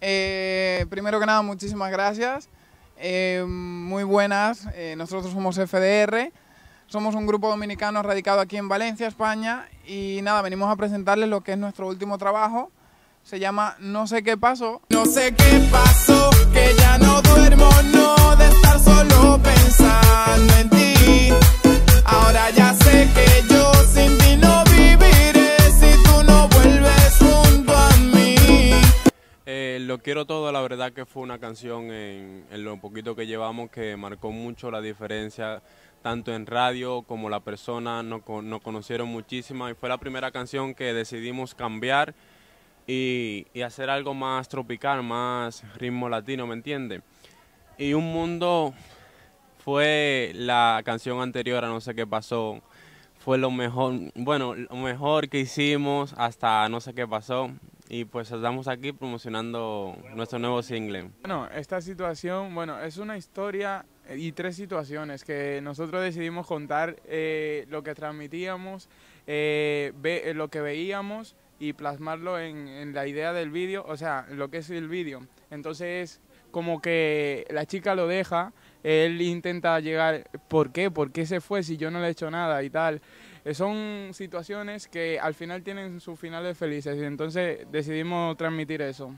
Eh, primero que nada, muchísimas gracias. Eh, muy buenas, eh, nosotros somos FDR, somos un grupo dominicano radicado aquí en Valencia, España, y nada, venimos a presentarles lo que es nuestro último trabajo. Se llama No sé qué pasó. No sé qué pasó, que ya no duermo, no de estar solo pensando en ti. Ahora ya sé que Quiero Todo, la verdad que fue una canción en, lo poquito que llevamos que marcó mucho la diferencia, tanto en radio como la persona, nos, conocieron muchísimo y fue la primera canción que decidimos cambiar y, y hacer algo más tropical, más ritmo latino, ¿me entiendes? Y Un Mundo fue la canción anterior a No sé qué pasó, fue lo mejor, bueno, lo mejor que hicimos hasta No sé qué pasó y pues estamos aquí promocionando nuestro nuevo single. Bueno, esta situación, bueno, es una historia eh, y tres situaciones que nosotros decidimos contar eh, lo que transmitíamos, eh, lo que veíamos y plasmarlo en, en la idea del vídeo, o sea, lo que es el vídeo. Entonces, como que la chica lo deja, él intenta llegar, ¿por qué? ¿Por qué se fue si yo no le he hecho nada y tal? Eh, son situaciones que al final tienen sus finales felices y entonces decidimos transmitir eso.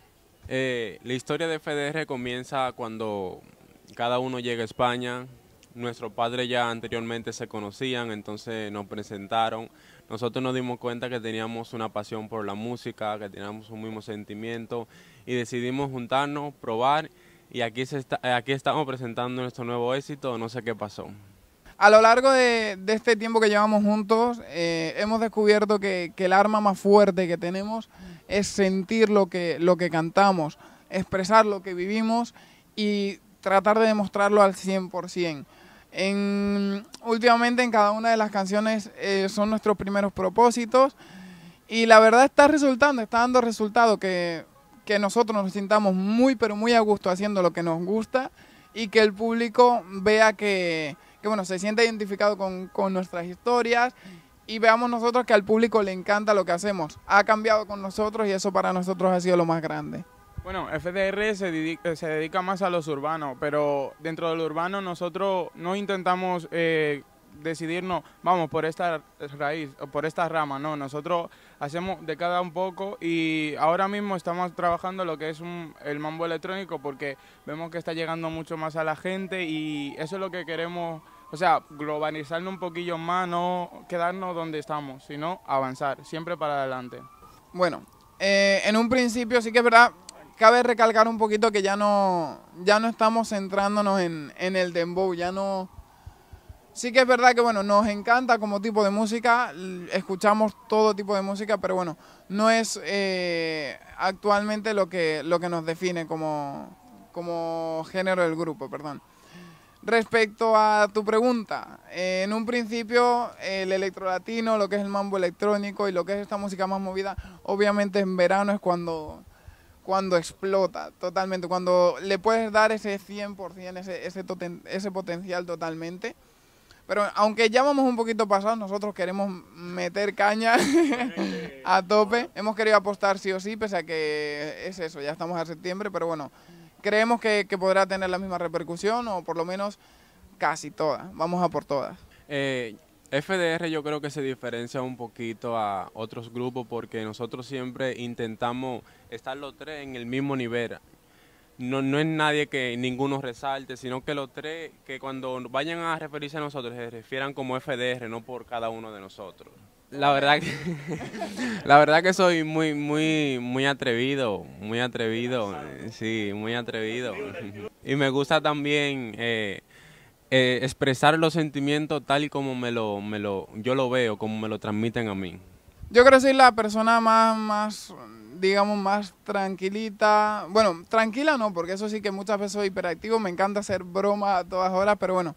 Eh, la historia de FDR comienza cuando cada uno llega a España. Nuestros padres ya anteriormente se conocían, entonces nos presentaron. Nosotros nos dimos cuenta que teníamos una pasión por la música, que teníamos un mismo sentimiento y decidimos juntarnos, probar y aquí, se está, aquí estamos presentando nuestro nuevo éxito, no sé qué pasó. A lo largo de, este tiempo que llevamos juntos, eh, hemos descubierto que, el arma más fuerte que tenemos es sentir lo que, cantamos, expresar lo que vivimos y tratar de demostrarlo al 100%. En, últimamente en cada una de las canciones eh, son nuestros primeros propósitos y la verdad está resultando, está dando resultado que nosotros nos sintamos muy pero muy a gusto haciendo lo que nos gusta y que el público vea que que bueno, se sienta identificado con, nuestras historias y veamos nosotros que al público le encanta lo que hacemos. Ha cambiado con nosotros y eso para nosotros ha sido lo más grande. Bueno, FDR se dedica, más a los urbanos, pero dentro del urbano nosotros no intentamos eh, decidirnos, vamos, por esta raíz o por esta rama, no, nosotros hacemos de cada un poco y ahora mismo estamos trabajando lo que es el mambo electrónico porque vemos que está llegando mucho más a la gente y eso es lo que queremos o sea, globalizarnos un poquillo más, no quedarnos donde estamos, sino avanzar, siempre para adelante. Bueno, eh, en un principio sí que es verdad, cabe recalcar un poquito que ya no, ya no estamos centrándonos en, en el dembow, ya no, Sí que es verdad que bueno, nos encanta como tipo de música, escuchamos todo tipo de música, pero bueno, no es eh, actualmente lo que, lo que nos define como, como género del grupo, perdón. Respecto a tu pregunta, eh, en un principio el electrolatino, lo que es el mambo electrónico y lo que es esta música más movida, obviamente en verano es cuando, cuando explota totalmente, cuando le puedes dar ese 100%, ese, ese, ese potencial totalmente. Pero aunque ya vamos un poquito pasados, nosotros queremos meter caña a tope. Hemos querido apostar sí o sí, pese a que es eso, ya estamos a septiembre, pero bueno, creemos que, podrá tener la misma repercusión o por lo menos casi todas. Vamos a por todas. Eh, FDR yo creo que se diferencia un poquito a otros grupos porque nosotros siempre intentamos estar los tres en el mismo nivel, no, no es nadie que ninguno resalte, sino que los tres, que cuando vayan a referirse a nosotros, se refieran como FDR, no por cada uno de nosotros. La verdad que, la verdad que soy muy, muy, muy atrevido, muy atrevido, sí, muy atrevido. Y me gusta también eh, eh, expresar los sentimientos tal y como me lo, me lo, yo lo veo, como me lo transmiten a mí. Yo creo que soy la persona más, más digamos, más tranquilita. Bueno, tranquila no, porque eso sí que muchas veces soy hiperactivo, me encanta hacer broma a todas horas, pero bueno.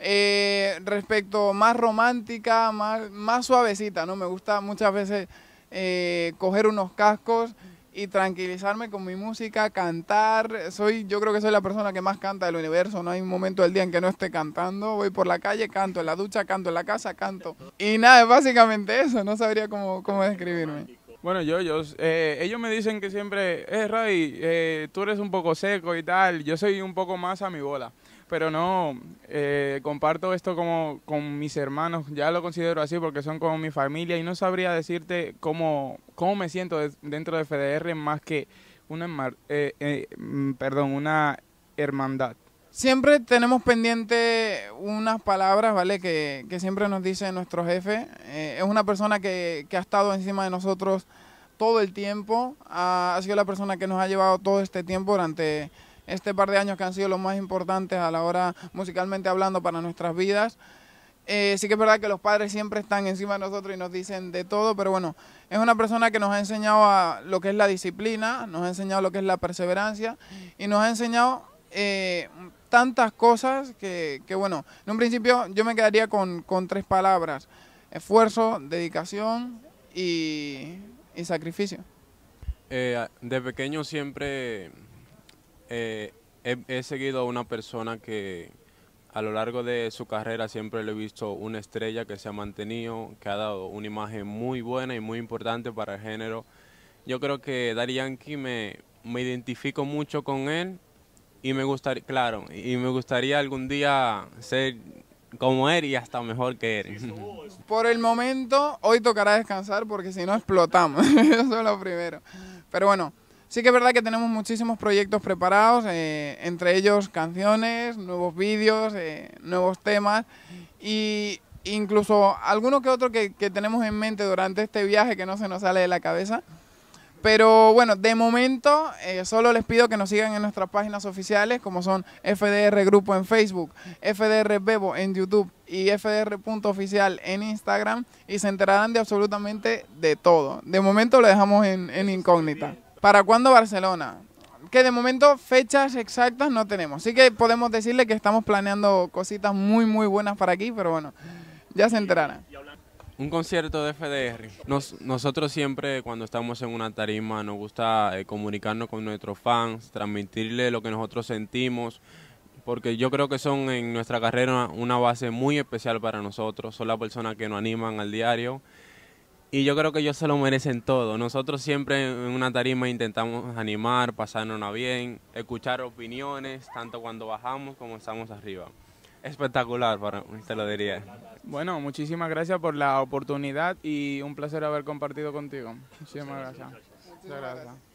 Eh, respecto más romántica, más, más suavecita, ¿no? Me gusta muchas veces eh, coger unos cascos y tranquilizarme con mi música, cantar. Soy, yo creo que soy la persona que más canta del universo. No hay un momento del día en que no esté cantando. Voy por la calle, canto en la ducha, canto en la casa, canto. Y nada, básicamente eso. No sabría cómo, cómo describirme. Bueno, yo, eh, ellos me dicen que siempre, eh, Ray, eh, tú eres un poco seco y tal, yo soy un poco más a mi bola, pero no, eh, comparto esto como con mis hermanos, ya lo considero así porque son como mi familia y no sabría decirte cómo, cómo me siento dentro de FDR más que una, mm, perdón, una hermandad. Siempre tenemos pendiente unas palabras, ¿vale? Que, que siempre nos dice nuestro jefe. Eh, es una persona que, que, ha estado encima de nosotros todo el tiempo. Ha, sido la persona que nos ha llevado todo este tiempo durante este par de años que han sido los más importantes a la hora musicalmente hablando para nuestras vidas. Eh, sí que es verdad que los padres siempre están encima de nosotros y nos dicen de todo, pero bueno, es una persona que nos ha enseñado a lo que es la disciplina, nos ha enseñado lo que es la perseverancia y nos ha enseñado... Eh, tantas cosas que, bueno, en un principio yo me quedaría con, tres palabras, esfuerzo, dedicación y, sacrificio. Eh, de pequeño siempre eh, he, seguido a una persona que a lo largo de su carrera siempre le he visto una estrella que se ha mantenido, que ha dado una imagen muy buena y muy importante para el género. Yo creo que Dari Yankee me, me identifico mucho con él y me gustaría, claro, y me gustaría algún día ser como él y hasta mejor que él. Por el momento, hoy tocará descansar porque si no explotamos, eso es lo primero. Pero bueno, sí que es verdad que tenemos muchísimos proyectos preparados, eh, entre ellos canciones, nuevos vídeos, eh, nuevos temas y incluso alguno que otro que, que tenemos en mente durante este viaje que no se nos sale de la cabeza. Pero bueno, de momento eh, solo les pido que nos sigan en nuestras páginas oficiales como son FDR Grupo en Facebook, FDR Bebo en YouTube y Oficial en Instagram y se enterarán de absolutamente de todo. De momento lo dejamos en, en incógnita. ¿Para cuándo Barcelona? que de momento fechas exactas no tenemos. Sí que podemos decirle que estamos planeando cositas muy, muy buenas para aquí, pero bueno, ya se enterarán. Un concierto de FDR. nosotros siempre cuando estamos en una tarima nos gusta eh, comunicarnos con nuestros fans, transmitirles lo que nosotros sentimos, porque yo creo que son en nuestra carrera una base muy especial para nosotros, son las personas que nos animan al diario y yo creo que ellos se lo merecen todo. Nosotros siempre en una tarima intentamos animar, pasárnosla bien, escuchar opiniones, tanto cuando bajamos como estamos arriba espectacular, te lo diría. Bueno, muchísimas gracias por la oportunidad y un placer haber compartido contigo. Muchísimas gracias. Muchas gracias.